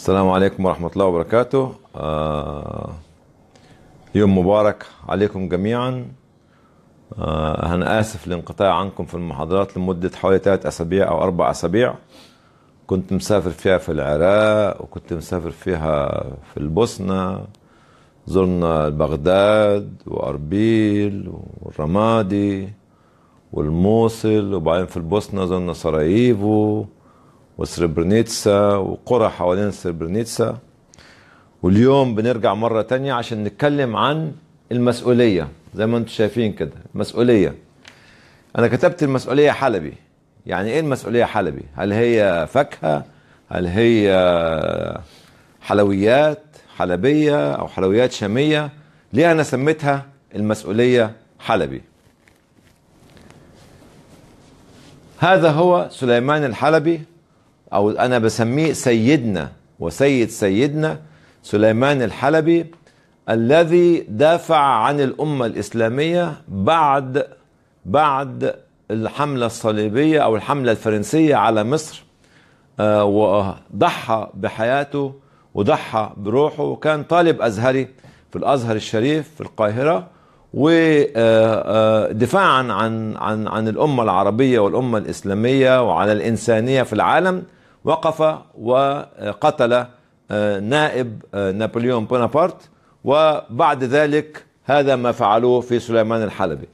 السلام عليكم ورحمة الله وبركاته آه يوم مبارك عليكم جميعا آه أنا آسف لانقطاع عنكم في المحاضرات لمدة حوالي ثلاث أسابيع أو أربع أسابيع كنت مسافر فيها في العراق وكنت مسافر فيها في البوسنة زرنا بغداد وأربيل والرمادي والموصل وبعدين في البوسنة زرنا سراييفو وسربرنيتسا وقرى حوالين سربرنيتسا واليوم بنرجع مرة تانية عشان نتكلم عن المسؤولية زي ما انتم شايفين كده المسؤولية أنا كتبت المسؤولية حلبي يعني إيه المسؤولية حلبي؟ هل هي فاكهة؟ هل هي حلويات حلبية أو حلويات شامية؟ ليه أنا سميتها المسؤولية حلبي؟ هذا هو سليمان الحلبي او انا بسميه سيدنا وسيد سيدنا سليمان الحلبي الذي دافع عن الامه الاسلاميه بعد بعد الحمله الصليبيه او الحمله الفرنسيه على مصر آه، وضحى بحياته وضحى بروحه وكان طالب ازهري في الازهر الشريف في القاهره ودفاعا آه، آه، عن عن عن الامه العربيه والامه الاسلاميه وعلى الانسانيه في العالم وقف وقتل آه، نائب آه، نابليون بونابرت وبعد ذلك هذا ما فعلوه في سليمان الحلبي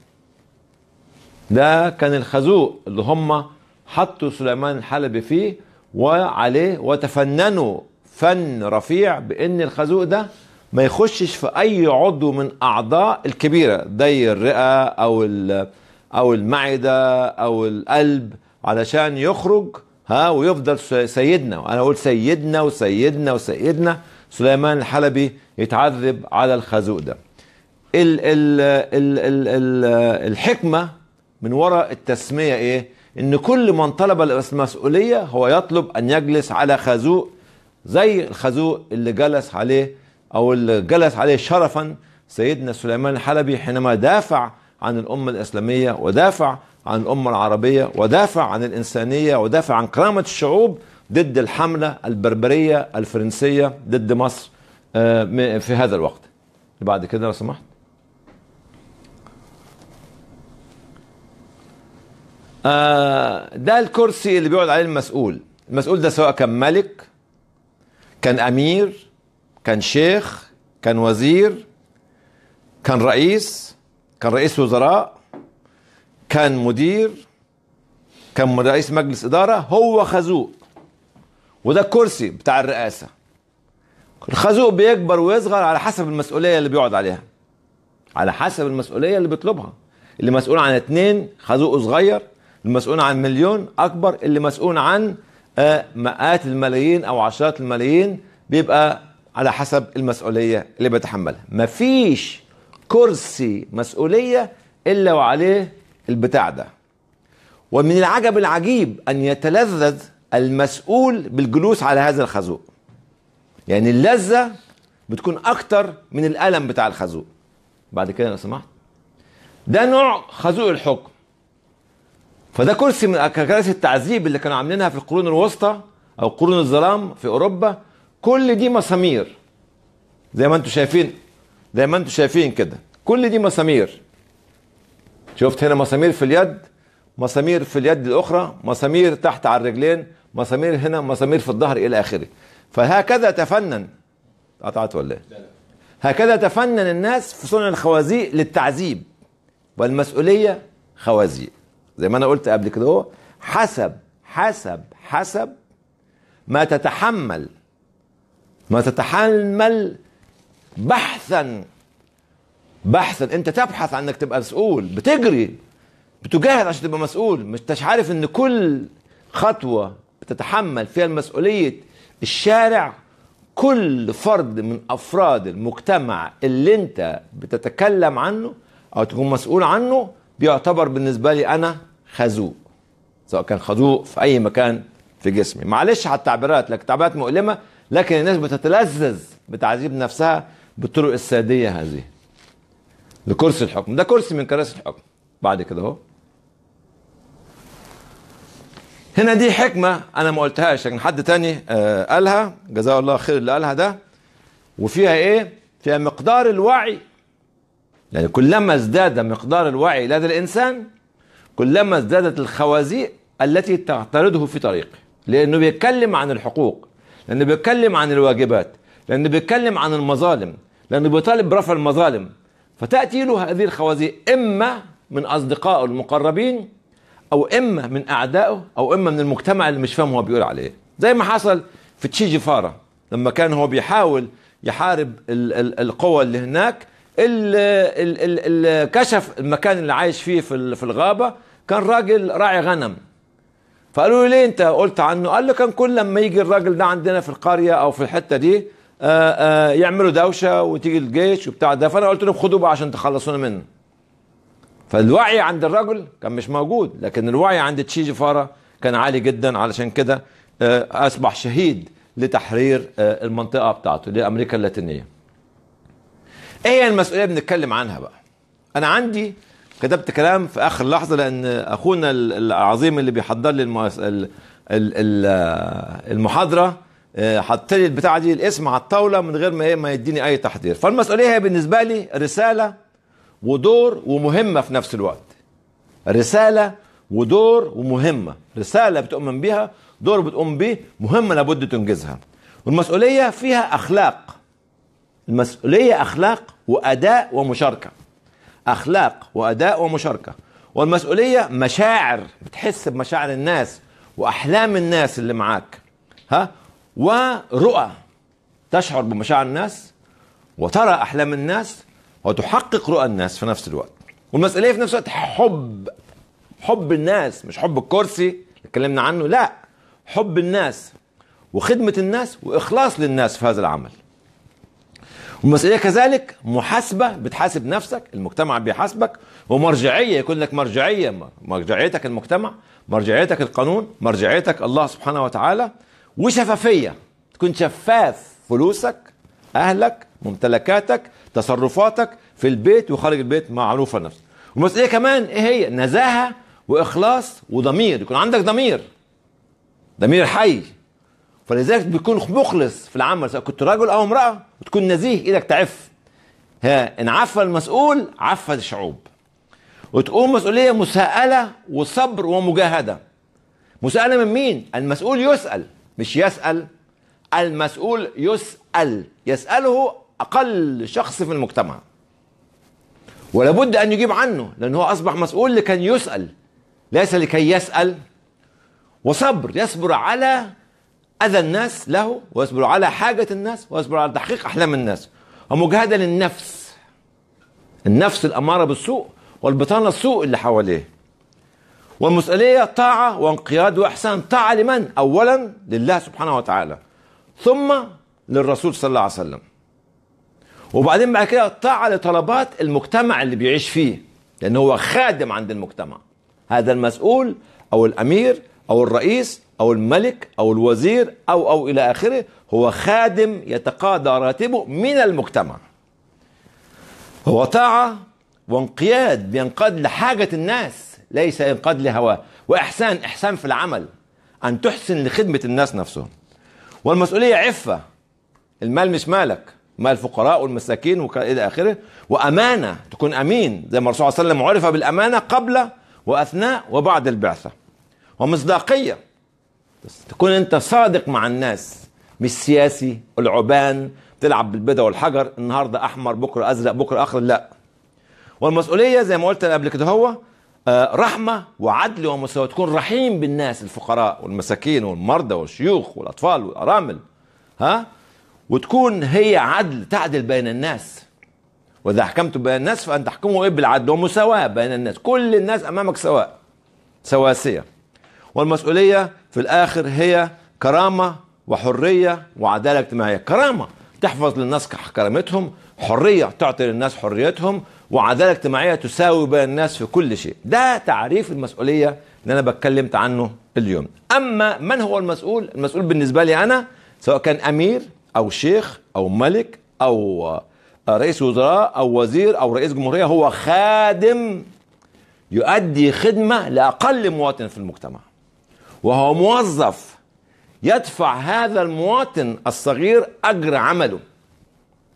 ده كان الخازوق اللي هم حطوا سليمان الحلبي فيه وعليه وتفننوا فن رفيع بان الخازوق ده ما يخشش في اي عضو من اعضاء الكبيره زي الرئه او او المعده او القلب علشان يخرج ها ويفضل سيدنا وانا اقول سيدنا وسيدنا وسيدنا سليمان الحلبي يتعذب على الخازوق ده ال ال ال ال ال الحكمه من وراء التسميه ايه ان كل من طلب المسؤوليه هو يطلب ان يجلس على خازوق زي الخازوق اللي جلس عليه او اللي جلس عليه شرفا سيدنا سليمان الحلبي حينما دافع عن الامه الاسلاميه ودافع عن الأمة العربية ودافع عن الإنسانية ودافع عن كرامة الشعوب ضد الحملة البربرية الفرنسية ضد مصر آه، في هذا الوقت بعد كده لو سمحت آه، ده الكرسي اللي بيقعد عليه المسؤول المسؤول ده سواء كان ملك كان أمير كان شيخ كان وزير كان رئيس كان رئيس وزراء كان مدير كان رئيس مجلس إدارة هو خازوق وده الكرسي بتاع الرئاسة الخازوق بيكبر ويصغر على حسب المسؤولية اللي بيقعد عليها على حسب المسؤولية اللي بيطلبها اللي مسؤول عن اتنين خازوقه صغير المسؤول عن مليون أكبر اللي مسؤول عن آه، مئات الملايين أو عشرات الملايين بيبقى على حسب المسؤولية اللي بيتحملها مفيش كرسي مسؤولية إلا وعليه البتاع ده ومن العجب العجيب أن يتلذذ المسؤول بالجلوس على هذا الخازوق يعني اللذة بتكون أكتر من الألم بتاع الخازوق بعد كده لو سمحت ده نوع خازوق الحكم فده كرسي من كراسي التعذيب اللي كانوا عاملينها في القرون الوسطى او قرون الظلام في اوروبا كل دي مسامير زي ما انتم شايفين زي ما انتم شايفين كده كل دي مسامير شفت هنا مسامير في اليد مسامير في اليد الاخرى مسامير تحت على الرجلين مسامير هنا مسامير في الظهر الى اخره فهكذا تفنن قطعت ولا ايه هكذا تفنن الناس في صنع الخوازيق للتعذيب والمسؤوليه خوازيق زي ما انا قلت قبل كده هو حسب حسب حسب ما تتحمل ما تتحمل بحثا بحثا انت تبحث عن انك تبقى مسؤول بتجري بتجاهد عشان تبقى مسؤول مش عارف ان كل خطوه بتتحمل فيها المسؤوليه الشارع كل فرد من افراد المجتمع اللي انت بتتكلم عنه او تكون مسؤول عنه بيعتبر بالنسبه لي انا خازوق سواء كان خازوق في اي مكان في جسمي معلش على التعبيرات لكن تعبيرات مؤلمه لكن الناس بتتلذذ بتعذيب نفسها بالطرق الساديه هذه لكرسي الحكم ده كرسي من كراسي الحكم بعد كده اهو هنا دي حكمة أنا ما قلتهاش لكن حد تاني آه قالها جزاه الله خير اللي قالها ده وفيها إيه؟ فيها مقدار الوعي يعني كلما ازداد مقدار الوعي لدى الإنسان كلما ازدادت الخوازيق التي تعترضه في طريقه لأنه بيتكلم عن الحقوق لأنه بيتكلم عن الواجبات لأنه بيتكلم عن المظالم لأنه بيطالب برفع المظالم فتأتي له هذه الخوازيق إما من أصدقائه المقربين أو إما من أعدائه أو إما من المجتمع اللي مش فاهم هو بيقول عليه زي ما حصل في تشي جفارة لما كان هو بيحاول يحارب القوى اللي هناك اللي كشف المكان اللي عايش فيه في الغابة كان راجل راعي غنم فقالوا له ليه انت قلت عنه قال له كان كل لما يجي الراجل ده عندنا في القرية او في الحتة دي آه، آه، يعملوا دوشه وتيجي الجيش وبتاع ده فانا قلت لهم خدوا بقى عشان تخلصونا منه فالوعي عند الرجل كان مش موجود لكن الوعي عند تشي جفاره كان عالي جدا علشان كده آه، اصبح شهيد لتحرير المنطقه بتاعته لامريكا اللاتينيه ايه هي المسؤوليه بنتكلم عنها بقى انا عندي كتبت كلام في اخر لحظه لان اخونا العظيم اللي بيحضر لي المحاضره آه، حط لي البتاعه دي الاسم على الطاوله من غير ما ايه ما يديني اي تحضير فالمسؤوليه هي بالنسبه لي رساله ودور ومهمه في نفس الوقت رساله ودور ومهمه رساله بتؤمن بيها دور بتقوم بيه مهمه لابد تنجزها والمسؤوليه فيها اخلاق المسؤوليه اخلاق واداء ومشاركه اخلاق واداء ومشاركه والمسؤوليه مشاعر بتحس بمشاعر الناس واحلام الناس اللي معاك ها ورؤى تشعر بمشاعر الناس وترى أحلام الناس وتحقق رؤى الناس في نفس الوقت والمسؤولية في نفس الوقت حب حب الناس مش حب الكرسي اللي اتكلمنا عنه لا حب الناس وخدمة الناس وإخلاص للناس في هذا العمل والمسؤولية كذلك محاسبة بتحاسب نفسك المجتمع بيحاسبك ومرجعية يكون لك مرجعية مرجعيتك المجتمع مرجعيتك القانون مرجعيتك الله سبحانه وتعالى وشفافيه تكون شفاف فلوسك اهلك ممتلكاتك تصرفاتك في البيت وخارج البيت معروفه نفسك والمسؤوليه كمان ايه هي نزاهه واخلاص وضمير يكون عندك ضمير ضمير حي فلذلك بيكون مخلص في العمل سواء كنت رجل او امراه وتكون نزيه ايدك تعف ها ان عفى المسؤول عفى الشعوب وتقوم مسؤوليه مساءله وصبر ومجاهده مساءله من مين المسؤول يسال مش يسأل المسؤول يسأل يسأله أقل شخص في المجتمع ولابد أن يجيب عنه لأن هو أصبح مسؤول لكي يسأل ليس لكي يسأل وصبر يصبر على أذى الناس له ويصبر على حاجة الناس ويصبر على تحقيق أحلام الناس ومجاهدة للنفس النفس الأمارة بالسوء والبطانة السوء اللي حواليه والمسؤولية طاعة وانقياد وإحسان طاعة لمن؟ أولا لله سبحانه وتعالى ثم للرسول صلى الله عليه وسلم وبعدين بعد كده طاعة لطلبات المجتمع اللي بيعيش فيه لأنه هو خادم عند المجتمع هذا المسؤول أو الأمير أو الرئيس أو الملك أو الوزير أو أو إلى آخره هو خادم يتقاضى راتبه من المجتمع هو طاعة وانقياد بينقاد لحاجة الناس ليس انقاذ لهواه وإحسان إحسان في العمل أن تحسن لخدمة الناس نفسهم والمسؤولية عفة المال مش مالك مال الفقراء والمساكين وإلى آخره وأمانة تكون أمين زي ما الرسول صلى الله عليه وسلم عرف بالأمانة قبل وأثناء وبعد البعثة ومصداقية تكون أنت صادق مع الناس مش سياسي العبان تلعب بالبيضة والحجر النهاردة أحمر بكرة أزرق بكرة آخر لا والمسؤولية زي ما قلت أنا قبل كده هو آه، رحمه وعدل ومساواه تكون رحيم بالناس الفقراء والمساكين والمرضى والشيوخ والاطفال والارامل ها وتكون هي عدل تعدل بين الناس واذا حكمت بين الناس فان تحكموا ايه بالعدل ومساواه بين الناس كل الناس امامك سواء سواسيه والمسؤوليه في الاخر هي كرامه وحريه وعداله اجتماعيه كرامه تحفظ للناس كرامتهم حريه تعطي للناس حريتهم وعداله اجتماعيه تساوي بين الناس في كل شيء ده تعريف المسؤوليه اللي انا بتكلمت عنه اليوم اما من هو المسؤول المسؤول بالنسبه لي انا سواء كان امير او شيخ او ملك او آه، رئيس وزراء او وزير او رئيس جمهوريه هو خادم يؤدي خدمه لاقل مواطن في المجتمع وهو موظف يدفع هذا المواطن الصغير اجر عمله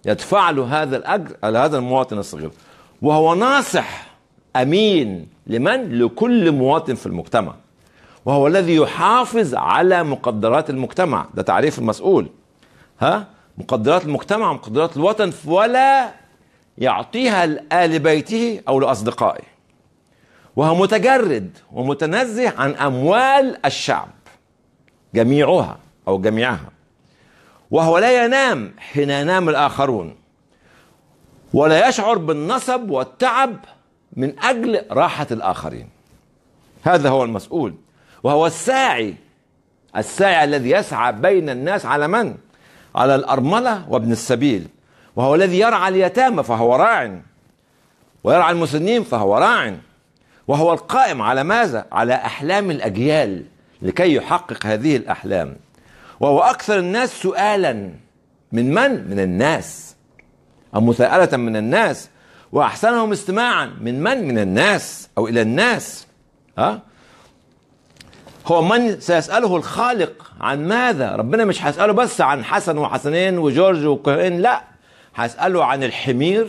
يدفع له هذا الاجر هذا المواطن الصغير وهو ناصح امين لمن لكل مواطن في المجتمع وهو الذي يحافظ على مقدرات المجتمع ده تعريف المسؤول ها مقدرات المجتمع مقدرات الوطن ولا يعطيها لآل بيته أو لأصدقائه وهو متجرد ومتنزه عن أموال الشعب جميعها أو جميعها وهو لا ينام حين ينام الآخرون ولا يشعر بالنصب والتعب من اجل راحه الاخرين هذا هو المسؤول وهو الساعي الساعي الذي يسعى بين الناس على من على الارمله وابن السبيل وهو الذي يرعى اليتامى فهو راع ويرعى المسنين فهو راع وهو القائم على ماذا على احلام الاجيال لكي يحقق هذه الاحلام وهو اكثر الناس سؤالا من من من الناس أو مساءلة من الناس وأحسنهم استماعا من من؟ من الناس أو إلى الناس ها هو من سيسأله الخالق عن ماذا ربنا مش هيسأله بس عن حسن وحسنين وجورج وكهين لا هيسأله عن الحمير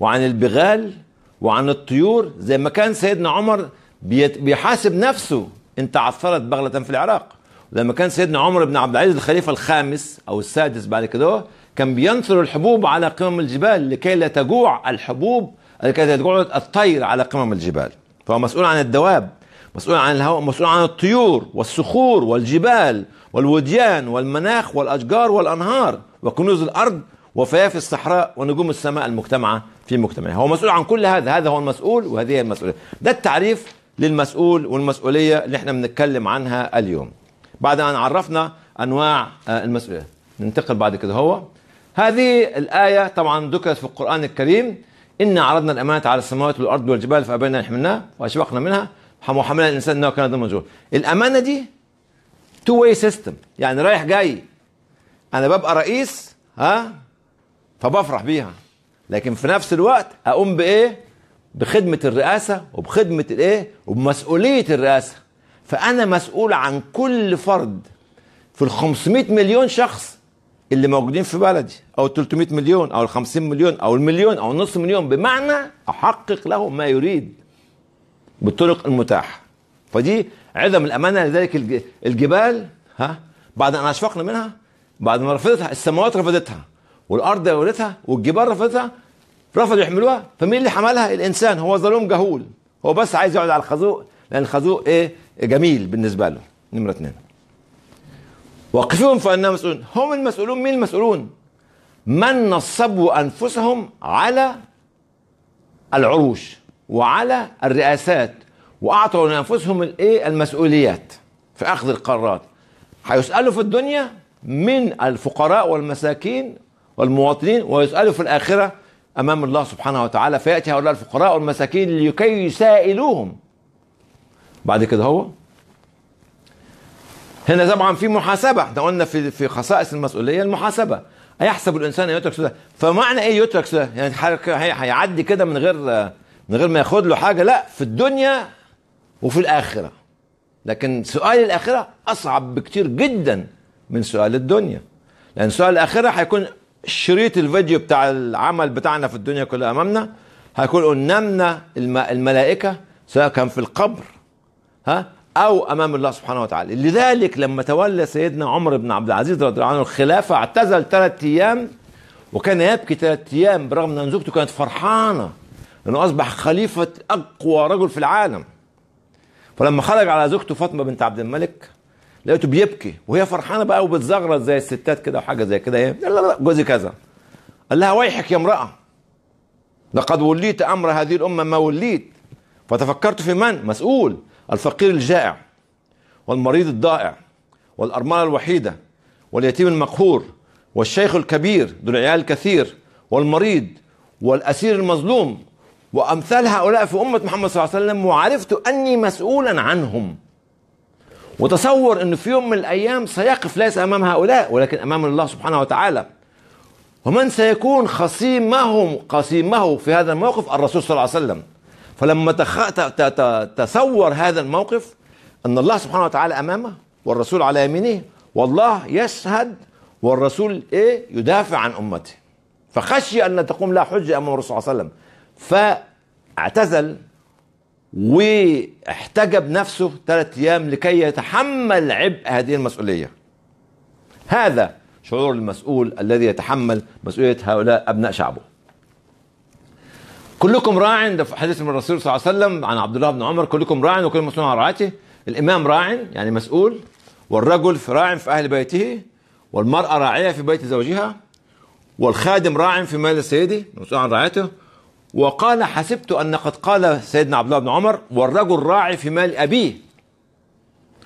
وعن البغال وعن الطيور زي ما كان سيدنا عمر بيحاسب نفسه انت عثرت بغلة في العراق لما كان سيدنا عمر بن عبد العزيز الخليفة الخامس أو السادس بعد كده كان بينثر الحبوب على قمم الجبال لكي لا تجوع الحبوب لكي لا تجوع الطير على قمم الجبال فهو مسؤول عن الدواب مسؤول عن الهواء مسؤول عن الطيور والصخور والجبال والوديان والمناخ والأشجار والأنهار وكنوز الأرض وفيافي الصحراء ونجوم السماء المجتمعة في مجتمعه هو مسؤول عن كل هذا هذا هو المسؤول وهذه هي المسؤولية ده التعريف للمسؤول والمسؤولية اللي احنا بنتكلم عنها اليوم بعد أن عرفنا أنواع آه، المسؤولية ننتقل بعد كده هو هذه الآية طبعا ذكرت في القرآن الكريم إنا عرضنا الأمانة على السماوات والأرض والجبال فأبينا أن وأشفقنا منها وحملنا الإنسان إنه كان ظلما الأمانة دي تو واي سيستم يعني رايح جاي أنا ببقى رئيس ها فبفرح بيها لكن في نفس الوقت أقوم بإيه بخدمة الرئاسة وبخدمة الإيه وبمسؤولية الرئاسة فأنا مسؤول عن كل فرد في ال 500 مليون شخص اللي موجودين في بلدي او 300 مليون او 50 مليون او المليون او نص مليون بمعنى احقق له ما يريد بالطرق المتاحه فدي عدم الامانه لذلك الجبال ها بعد ان اشفقنا منها بعد ما رفضتها السماوات رفضتها والارض رفضتها والجبال رفضتها رفضوا يحملوها فمين اللي حملها الانسان هو ظلوم جهول هو بس عايز يقعد على الخازوق لان الخازوق ايه جميل بالنسبه له نمره اثنين وقفهم فانهم مسؤولون هم المسؤولون مين المسؤولون من نصبوا انفسهم على العروش وعلى الرئاسات واعطوا لانفسهم الايه المسؤوليات في اخذ القرارات هيسالوا في الدنيا من الفقراء والمساكين والمواطنين ويسالوا في الاخره امام الله سبحانه وتعالى فياتي هؤلاء الفقراء والمساكين لكي يسائلوهم بعد كده هو هنا طبعا في محاسبه احنا قلنا في في خصائص المسؤوليه المحاسبه ايحسب الانسان ان يترك سدى فمعنى ايه يترك سدى يعني هيعدي كده من غير من غير ما ياخد له حاجه لا في الدنيا وفي الاخره لكن سؤال الاخره اصعب بكتير جدا من سؤال الدنيا لان سؤال الاخره هيكون شريط الفيديو بتاع العمل بتاعنا في الدنيا كلها امامنا هيكون قلنا الملائكه سواء كان في القبر ها أو أمام الله سبحانه وتعالى لذلك لما تولى سيدنا عمر بن عبد العزيز رضي الله عنه الخلافة اعتزل ثلاث أيام وكان يبكي ثلاث أيام برغم أن زوجته كانت فرحانة لأنه أصبح خليفة أقوى رجل في العالم فلما خرج على زوجته فاطمة بنت عبد الملك لقيته بيبكي وهي فرحانة بقى وبتزغرط زي الستات كده وحاجة زي كده إيه لا لا جوزي كذا قال لها ويحك يا امرأة لقد وليت أمر هذه الأمة ما وليت فتفكرت في من مسؤول الفقير الجائع والمريض الضائع والأرملة الوحيدة واليتيم المقهور والشيخ الكبير ذو العيال الكثير والمريض والأسير المظلوم وأمثال هؤلاء في أمة محمد صلى الله عليه وسلم وعرفت أني مسؤولا عنهم وتصور أن في يوم من الأيام سيقف ليس أمام هؤلاء ولكن أمام الله سبحانه وتعالى ومن سيكون خصيمهم قصيمه في هذا الموقف الرسول صلى الله عليه وسلم فلما تخ... تصور هذا الموقف أن الله سبحانه وتعالى أمامه والرسول على يمينه والله يشهد والرسول إيه يدافع عن أمته فخشي أن تقوم لا حجة أمام الرسول صلى الله عليه وسلم فاعتزل واحتجب نفسه ثلاث أيام لكي يتحمل عبء هذه المسؤولية هذا شعور المسؤول الذي يتحمل مسؤولية هؤلاء أبناء شعبه كلكم راع ده في حديث من الرسول صلى الله عليه وسلم عن عبد الله بن عمر كلكم راع وكل مسؤول عن رعاته الامام راع يعني مسؤول والرجل راع في اهل بيته والمراه راعيه في بيت زوجها والخادم راع في مال سيده مسؤول عن رعايته وقال حسبت ان قد قال سيدنا عبد الله بن عمر والرجل راعي في مال ابيه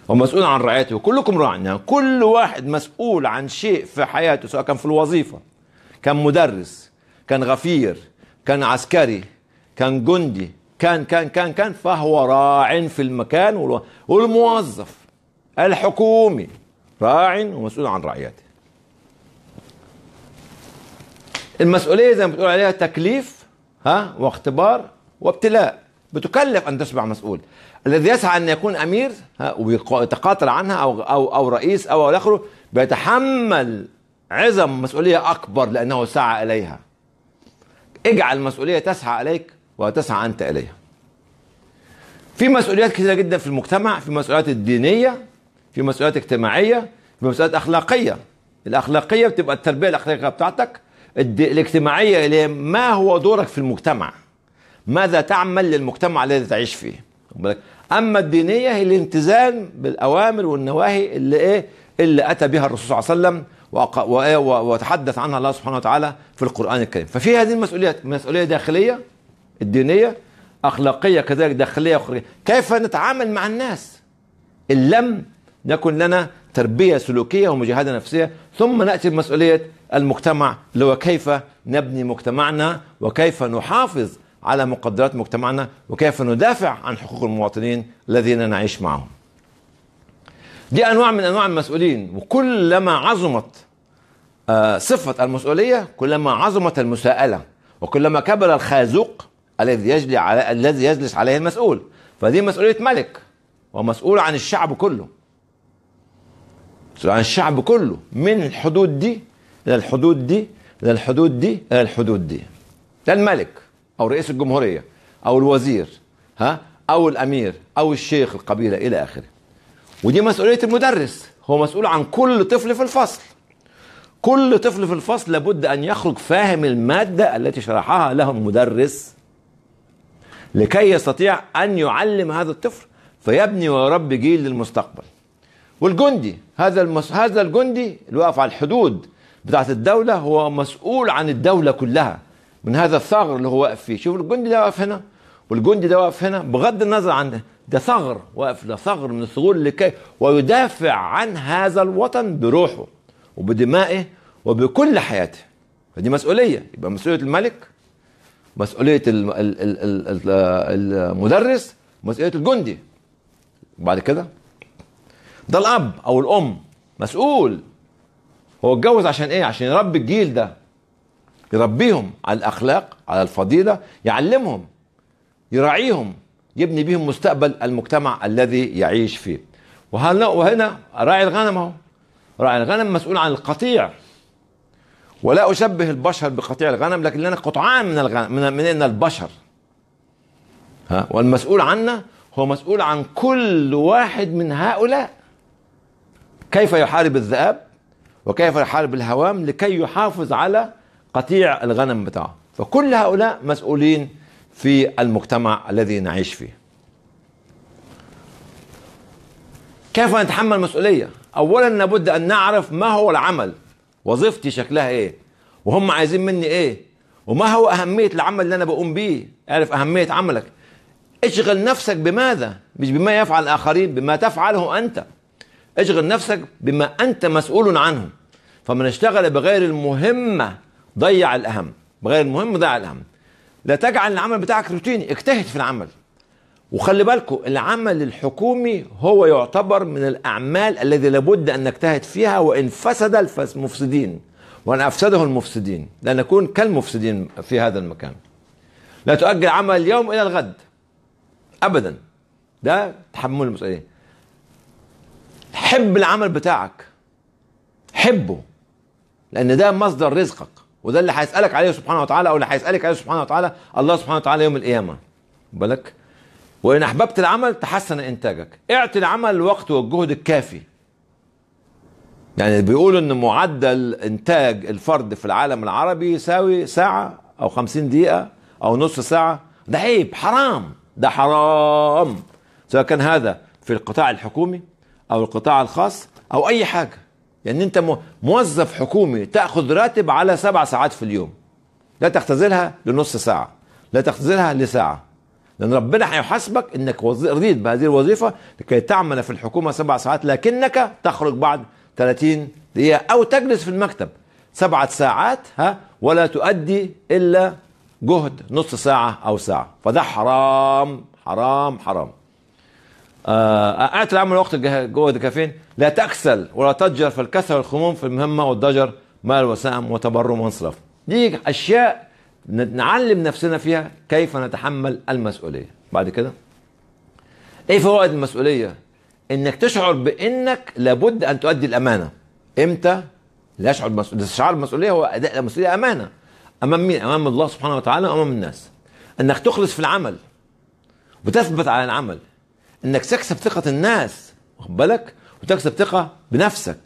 ومسؤول عن رعايته كلكم راع يعني كل واحد مسؤول عن شيء في حياته سواء كان في الوظيفه كان مدرس كان غفير كان عسكري كان جندي كان كان كان كان فهو راع في المكان والموظف الحكومي راع ومسؤول عن رعيته المسؤوليه زي ما بتقول عليها تكليف ها واختبار وابتلاء بتكلف ان تصبح مسؤول الذي يسعى ان يكون امير ها ويتقاتل عنها او او او رئيس او اخره بيتحمل عظم مسؤوليه اكبر لانه سعى اليها اجعل المسؤولية تسعى عليك وتسعى أنت إليها في مسؤوليات كثيرة جدا في المجتمع في مسؤوليات الدينية في مسؤوليات اجتماعية في مسؤوليات أخلاقية الأخلاقية بتبقى التربية الأخلاقية بتاعتك الاجتماعية اللي هي ما هو دورك في المجتمع ماذا تعمل للمجتمع الذي تعيش فيه أما الدينية هي الالتزام بالأوامر والنواهي اللي إيه اللي أتى بها الرسول صلى الله عليه وسلم وتحدث عنها الله سبحانه وتعالى في القرآن الكريم ففي هذه المسؤوليات مسؤولية داخلية الدينية أخلاقية كذلك داخلية وخارجية كيف نتعامل مع الناس إن لم نكن لنا تربية سلوكية ومجاهدة نفسية ثم نأتي بمسؤولية المجتمع اللي هو كيف نبني مجتمعنا وكيف نحافظ على مقدرات مجتمعنا وكيف ندافع عن حقوق المواطنين الذين نعيش معهم دي انواع من انواع المسؤولين وكلما عظمت آه، صفة المسؤولية كلما عظمت المساءلة وكلما كبر الخازوق الذي يجلي على الذي يجلس عليه المسؤول فدي مسؤولية ملك ومسؤول عن الشعب كله عن الشعب كله من الحدود دي إلى الحدود دي إلى الحدود دي إلى الحدود دي ده الملك أو رئيس الجمهورية أو الوزير ها أو الأمير أو الشيخ القبيلة إلى آخره ودي مسؤولية المدرس هو مسؤول عن كل طفل في الفصل كل طفل في الفصل لابد أن يخرج فاهم المادة التي شرحها له المدرس لكي يستطيع أن يعلم هذا الطفل فيبني ويربي جيل للمستقبل والجندي هذا المس... هذا الجندي اللي واقف على الحدود بتاعت الدولة هو مسؤول عن الدولة كلها من هذا الثغر اللي هو واقف فيه شوف الجندي ده واقف هنا والجندي ده واقف هنا بغض النظر عن ده ثغر واقف ده ثغر من الثغور لكي ويدافع عن هذا الوطن بروحه وبدمائه وبكل حياته فدي مسؤوليه يبقى مسؤوليه الملك مسؤوليه المدرس مسؤوليه الجندي وبعد كده ده الاب او الام مسؤول هو اتجوز عشان ايه عشان يربي الجيل ده يربيهم على الاخلاق على الفضيله يعلمهم يراعيهم يبني بهم مستقبل المجتمع الذي يعيش فيه وهنا وهنا راعي الغنم اهو راعي الغنم مسؤول عن القطيع ولا اشبه البشر بقطيع الغنم لكن لنا قطعان من الغنم من ان البشر ها والمسؤول عنا هو مسؤول عن كل واحد من هؤلاء كيف يحارب الذئاب وكيف يحارب الهوام لكي يحافظ على قطيع الغنم بتاعه فكل هؤلاء مسؤولين في المجتمع الذي نعيش فيه كيف نتحمل مسؤولية أولا لابد أن نعرف ما هو العمل وظيفتي شكلها إيه وهم عايزين مني إيه وما هو أهمية العمل اللي أنا بقوم بيه اعرف أهمية عملك اشغل نفسك بماذا مش بما يفعل الآخرين بما تفعله أنت اشغل نفسك بما أنت مسؤول عنه فمن اشتغل بغير المهمة ضيع الأهم بغير المهم ضيع الأهم لا تجعل العمل بتاعك روتيني اجتهد في العمل وخلي بالكم العمل الحكومي هو يعتبر من الاعمال الذي لابد ان نجتهد فيها وان فسد المفسدين وان افسده المفسدين لنكون كالمفسدين في هذا المكان لا تؤجل عمل اليوم الى الغد ابدا ده تحمل المسؤوليه حب العمل بتاعك حبه لان ده مصدر رزقك وده اللي هيسالك عليه سبحانه وتعالى او اللي هيسالك عليه سبحانه وتعالى الله سبحانه وتعالى يوم القيامه بالك وان احببت العمل تحسن انتاجك اعطي العمل الوقت والجهد الكافي يعني بيقولوا ان معدل انتاج الفرد في العالم العربي يساوي ساعه او 50 دقيقه او نص ساعه ده عيب حرام ده حرام سواء كان هذا في القطاع الحكومي او القطاع الخاص او اي حاجه يعني انت موظف حكومي تاخذ راتب على سبع ساعات في اليوم لا تختزلها لنص ساعه لا تختزلها لساعه لان ربنا هيحاسبك انك رضيت بهذه الوظيفه لكي تعمل في الحكومه سبع ساعات لكنك تخرج بعد 30 دقيقه او تجلس في المكتب سبعة ساعات ها ولا تؤدي الا جهد نص ساعه او ساعه فده حرام حرام حرام قعدت آه، آه، العمل وقت جوه الكافين لا تكسل ولا تضجر فالكسل والخموم في المهمه والضجر مال وسام وتبرم وانصرف دي اشياء نعلم نفسنا فيها كيف نتحمل المسؤوليه بعد كده ايه فوائد المسؤوليه انك تشعر بانك لابد ان تؤدي الامانه امتى لا يشعر بمسؤولية الشعار بالمسؤوليه هو اداء المسؤوليه امانه امام مين امام الله سبحانه وتعالى وامام الناس انك تخلص في العمل وتثبت على العمل انك تكسب ثقه الناس واخد بالك وتكسب ثقه بنفسك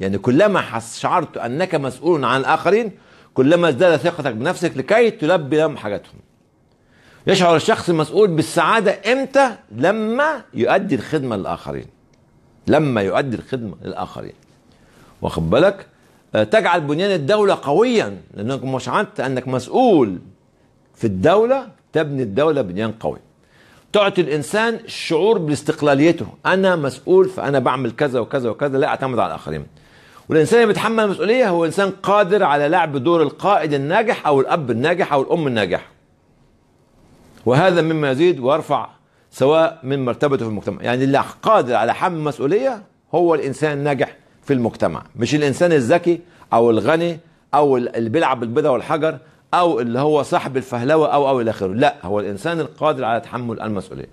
يعني كلما شعرت انك مسؤول عن الاخرين كلما ازداد ثقتك بنفسك لكي تلبي لهم حاجاتهم يشعر الشخص المسؤول بالسعاده امتى لما يؤدي الخدمه للاخرين لما يؤدي الخدمه للاخرين واخد بالك آه، تجعل بنيان الدولة قويا لأنك مشعرت أنك مسؤول في الدولة تبني الدولة بنيان قوي تعطي الانسان الشعور باستقلاليته انا مسؤول فانا بعمل كذا وكذا وكذا لا اعتمد على الاخرين والانسان اللي بيتحمل المسؤوليه هو انسان قادر على لعب دور القائد الناجح او الاب الناجح او الام الناجحه وهذا مما يزيد ويرفع سواء من مرتبته في المجتمع يعني اللي قادر على حمل مسؤوليه هو الانسان الناجح في المجتمع مش الانسان الذكي او الغني او اللي بيلعب بالبيضه والحجر او اللي هو صاحب الفهلوه او او الى اخره لا هو الانسان القادر على تحمل المسؤوليه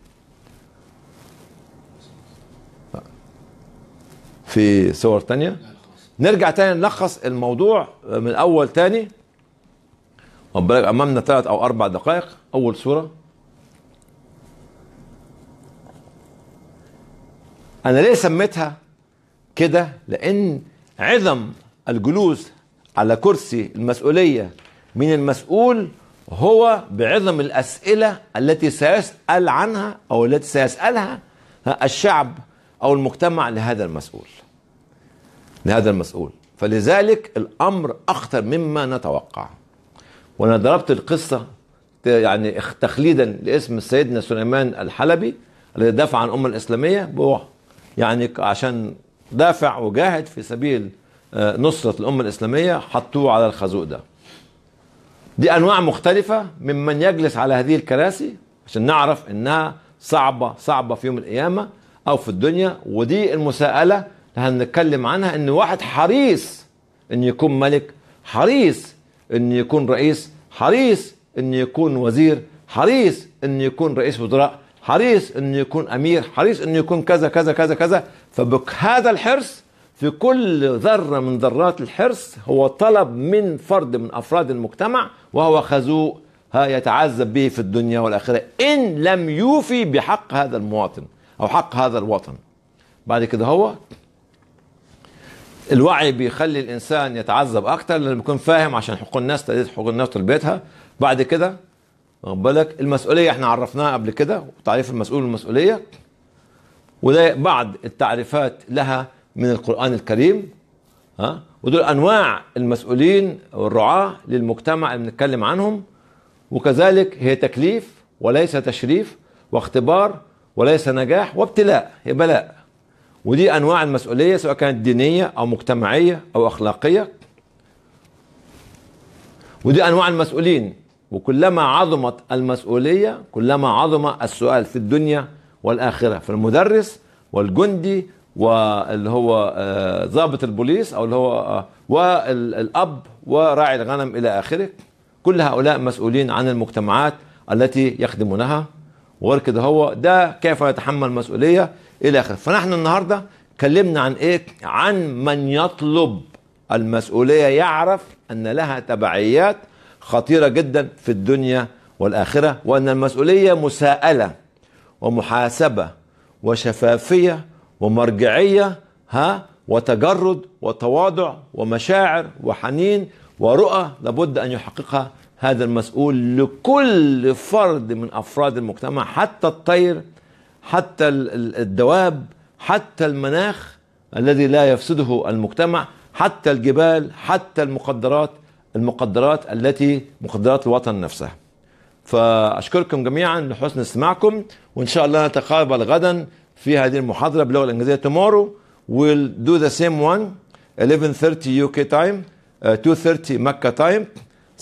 في صور تانية نرجع تاني نلخص الموضوع من اول تاني امامنا ثلاث او اربع دقائق اول صوره انا ليه سميتها كده لان عظم الجلوس على كرسي المسؤوليه مين المسؤول هو بعظم الأسئلة التي سيسأل عنها أو التي سيسألها الشعب أو المجتمع لهذا المسؤول لهذا المسؤول فلذلك الأمر أخطر مما نتوقع وأنا ضربت القصة يعني تخليدا لاسم سيدنا سليمان الحلبي الذي دافع عن الأمة الإسلامية يعني عشان دافع وجاهد في سبيل آه، نصرة الأمة الإسلامية حطوه على الخازوق ده دي انواع مختلفه ممن يجلس على هذه الكراسي عشان نعرف انها صعبه صعبه في يوم القيامه او في الدنيا ودي المساءله اللي هنتكلم عنها ان واحد حريص ان يكون ملك حريص ان يكون رئيس حريص ان يكون وزير حريص ان يكون رئيس وزراء حريص ان يكون امير حريص ان يكون كذا كذا كذا كذا فبهذا الحرص في كل ذره من ذرات الحرص هو طلب من فرد من افراد المجتمع وهو خازوق ها يتعذب به في الدنيا والآخرة إن لم يوفي بحق هذا المواطن أو حق هذا الوطن بعد كده هو الوعي بيخلي الإنسان يتعذب أكتر لما يكون فاهم عشان حقوق الناس تأديت حقوق الناس تلبيتها بعد كده واخد بالك المسؤولية احنا عرفناها قبل كده تعريف المسؤول والمسؤولية وده بعض التعريفات لها من القرآن الكريم ها ودول انواع المسؤولين والرعاه للمجتمع اللي بنتكلم عنهم وكذلك هي تكليف وليس تشريف واختبار وليس نجاح وابتلاء هي بلاء ودي انواع المسؤوليه سواء كانت دينيه او مجتمعيه او اخلاقيه ودي انواع المسؤولين وكلما عظمت المسؤوليه كلما عظم السؤال في الدنيا والاخره في المدرس والجندي واللي هو آه، ضابط البوليس او اللي هو آه، والاب وراعي الغنم الى اخره كل هؤلاء مسؤولين عن المجتمعات التي يخدمونها وغير كده هو ده كيف يتحمل مسؤوليه الى اخره فنحن النهارده كلمنا عن ايه عن من يطلب المسؤوليه يعرف ان لها تبعيات خطيره جدا في الدنيا والاخره وان المسؤوليه مساءله ومحاسبه وشفافيه ومرجعية ها وتجرد وتواضع ومشاعر وحنين ورؤى لابد أن يحققها هذا المسؤول لكل فرد من أفراد المجتمع حتى الطير حتى الدواب حتى المناخ الذي لا يفسده المجتمع حتى الجبال حتى المقدرات المقدرات التي مقدرات الوطن نفسها فأشكركم جميعا لحسن استماعكم وإن شاء الله نتقابل غدا في هذه المحاضرة باللغة الإنجليزية tomorrow we'll do the same one 11:30 UK time uh, 2:30 مكة time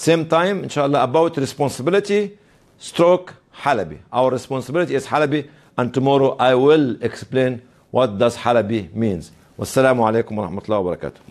same time إن شاء الله about responsibility stroke حلبي our responsibility is حلبي and tomorrow I will explain what does حلبي means والسلام عليكم ورحمة الله وبركاته